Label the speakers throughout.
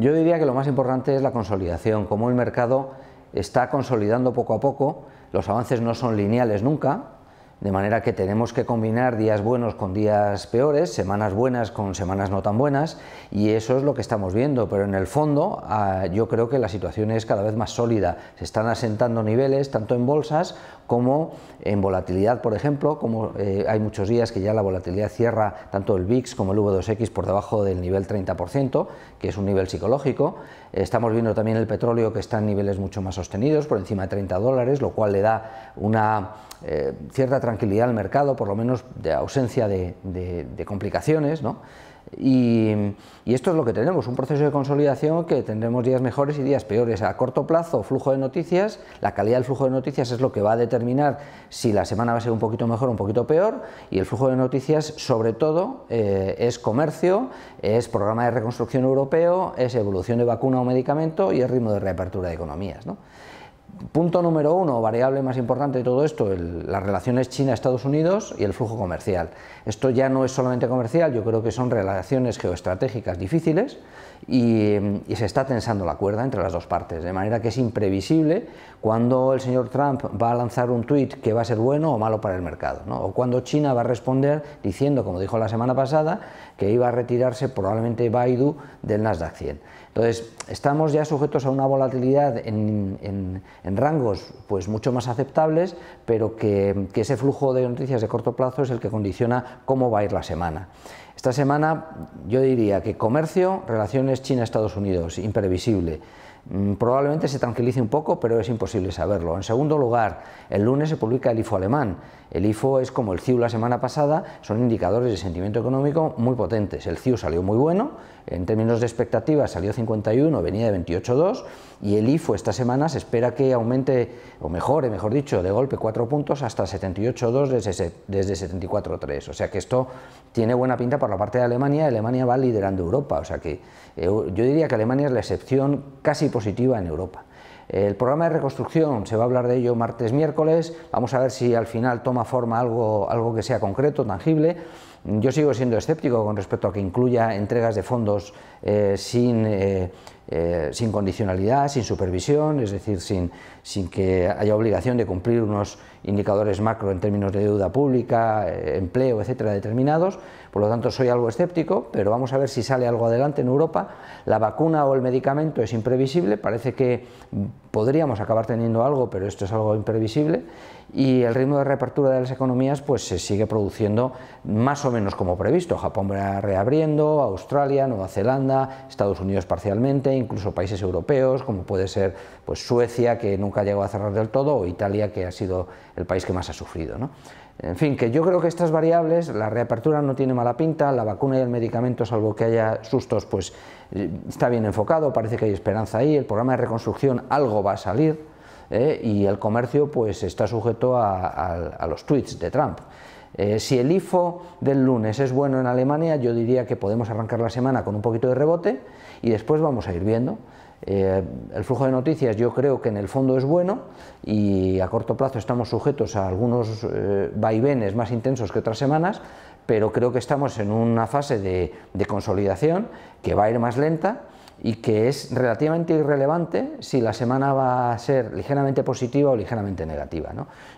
Speaker 1: Yo diría que lo más importante es la consolidación, como el mercado está consolidando poco a poco, los avances no son lineales nunca, de manera que tenemos que combinar días buenos con días peores, semanas buenas con semanas no tan buenas, y eso es lo que estamos viendo. Pero en el fondo ah, yo creo que la situación es cada vez más sólida. Se están asentando niveles tanto en bolsas como en volatilidad, por ejemplo, como eh, hay muchos días que ya la volatilidad cierra tanto el VIX como el V2X por debajo del nivel 30%, que es un nivel psicológico. Estamos viendo también el petróleo que está en niveles mucho más sostenidos, por encima de 30 dólares, lo cual le da una eh, cierta cierta tranquilidad al mercado, por lo menos de ausencia de, complicaciones, Y, esto es lo que tenemos, un proceso de consolidación que tendremos días mejores y días peores. A corto plazo, flujo de noticias, la calidad del flujo de noticias es lo que va a determinar si la semana va a ser un poquito mejor o un poquito peor. Y el flujo de noticias, sobre todo, eh, es comercio, es programa de reconstrucción europeo, es evolución de vacuna o medicamento y el ritmo de reapertura de economías. ¿no? punto número uno, variable más importante de todo esto, las relaciones China-Estados Unidos y el flujo comercial. Esto ya no es solamente comercial, yo creo que son relaciones geoestratégicas difíciles y, se está tensando la cuerda entre las dos partes, de manera que es imprevisible cuando el señor Trump va a lanzar un tweet que va a ser bueno o malo para el mercado, o cuando China va a responder diciendo, como dijo la semana pasada, que iba a retirarse probablemente Baidu del Nasdaq 100. Entonces, estamos ya sujetos a una volatilidad en, rangos pues, mucho más aceptables, pero que ese flujo de noticias de corto plazo es el que condiciona cómo va a ir la semana. Esta semana yo diría que comercio, relaciones China-Estados Unidos, imprevisible. Mm, probablemente se tranquilice un poco, pero es imposible saberlo. En segundo lugar, el lunes se publica el IFO alemán. El IFO es como el CIU la semana pasada, son indicadores de sentimiento económico muy potentes. El CIU salió muy bueno, en términos de expectativas salió 51, venía de 28,2 y el IFO esta semana se espera que aumente o mejore, mejor dicho, de golpe 4 puntos hasta 78,2 desde, 74,3. O sea que esto tiene buena pinta por la parte de Alemania. Alemania va liderando Europa. O sea que eh, yo diría que Alemania es la excepción casi positiva en Europa. El programa de reconstrucción, se va a hablar de ello martes, miércoles, vamos a ver si al final toma forma algo, algo que sea concreto, tangible, yo sigo siendo escéptico con respecto a que incluya entregas de fondos eh, sin, eh, eh, sin, condicionalidad, sin supervisión, es decir, sin, sin, que haya obligación de cumplir unos indicadores macro en términos de deuda pública, empleo, etcétera, determinados. Por lo tanto, soy algo escéptico, pero vamos a ver si sale algo adelante en Europa. La vacuna o el medicamento es imprevisible, parece que podríamos acabar teniendo algo, pero esto es algo imprevisible. Y el ritmo de reapertura de las economías pues, se sigue produciendo más o menos como previsto. Japón va reabriendo, Australia, Nueva Zelanda, Estados Unidos parcialmente, incluso países europeos como puede ser pues, Suecia, que nunca llegó a cerrar del todo, o Italia, que ha sido el país que más ha sufrido. ¿no? En fin, que yo creo que estas variables, la reapertura no tiene mala pinta, la vacuna y el medicamento, salvo que haya sustos, pues está bien enfocado, parece que hay esperanza ahí, el programa de reconstrucción algo va a salir, ¿eh? y el comercio pues está sujeto a, a los tweets de Trump. Eh, si el IFO del lunes es bueno en Alemania, yo diría que podemos arrancar la semana con un poquito de rebote y después vamos a ir viendo. Eh, el flujo de noticias yo creo que en el fondo es bueno y a corto plazo estamos sujetos a algunos eh, vaivenes más intensos que otras semanas, pero creo que estamos en una fase de, consolidación que va a ir más lenta y que es relativamente irrelevante si la semana va a ser ligeramente positiva o ligeramente negativa.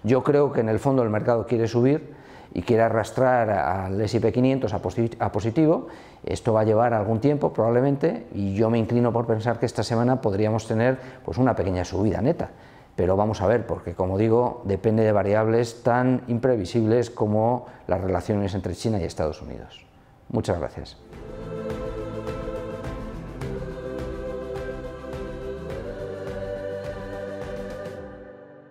Speaker 1: Yo creo que en el fondo el mercado quiere subir y quiere arrastrar al SP500 a, positivo, esto va a llevar algún tiempo probablemente y yo me inclino por pensar que esta semana podríamos tener pues, una pequeña subida neta. Pero vamos a ver, porque como digo, depende de variables tan imprevisibles como las relaciones entre China y Estados Unidos. Muchas gracias.